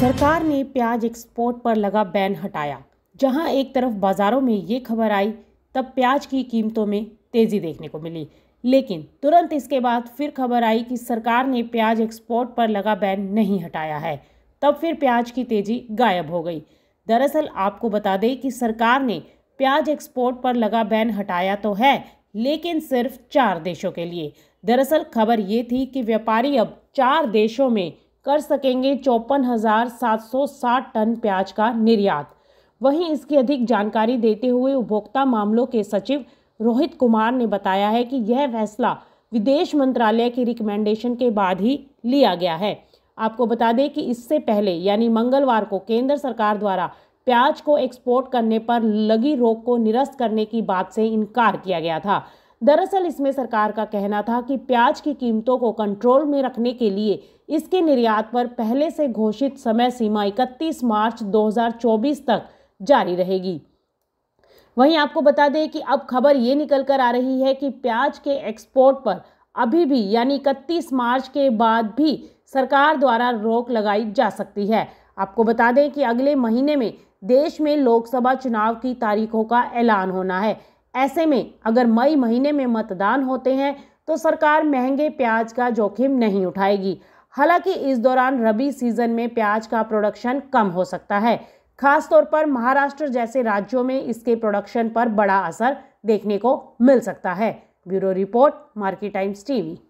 सरकार ने प्याज एक्सपोर्ट पर लगा बैन हटाया जहां एक तरफ बाज़ारों में ये खबर आई तब प्याज की कीमतों में तेज़ी देखने को मिली लेकिन तुरंत इसके बाद फिर खबर आई कि सरकार ने प्याज एक्सपोर्ट पर लगा बैन नहीं हटाया है तब फिर प्याज की तेज़ी गायब हो गई दरअसल आपको बता दें कि सरकार ने प्याज एक्सपोर्ट पर लगा बैन हटाया तो है लेकिन सिर्फ चार देशों के लिए दरअसल खबर ये थी कि व्यापारी अब चार देशों में कर सकेंगे चौपन हज़ार सात सौ साठ टन प्याज का निर्यात वहीं इसकी अधिक जानकारी देते हुए उपभोक्ता मामलों के सचिव रोहित कुमार ने बताया है कि यह फैसला विदेश मंत्रालय की रिकमेंडेशन के बाद ही लिया गया है आपको बता दें कि इससे पहले यानी मंगलवार को केंद्र सरकार द्वारा प्याज को एक्सपोर्ट करने पर लगी रोक को निरस्त करने की बात से इनकार किया गया था दरअसल इसमें सरकार का कहना था कि प्याज की कीमतों को कंट्रोल में रखने के लिए इसके निर्यात पर पहले से घोषित समय सीमा 31 मार्च 2024 तक जारी रहेगी वहीं आपको बता दें कि अब खबर ये निकल कर आ रही है कि प्याज के एक्सपोर्ट पर अभी भी यानी इकतीस मार्च के बाद भी सरकार द्वारा रोक लगाई जा सकती है आपको बता दें कि अगले महीने में देश में लोकसभा चुनाव की तारीखों का ऐलान होना है ऐसे में अगर मई महीने में मतदान होते हैं तो सरकार महंगे प्याज का जोखिम नहीं उठाएगी हालांकि इस दौरान रबी सीजन में प्याज का प्रोडक्शन कम हो सकता है खासतौर पर महाराष्ट्र जैसे राज्यों में इसके प्रोडक्शन पर बड़ा असर देखने को मिल सकता है bureau report market times TV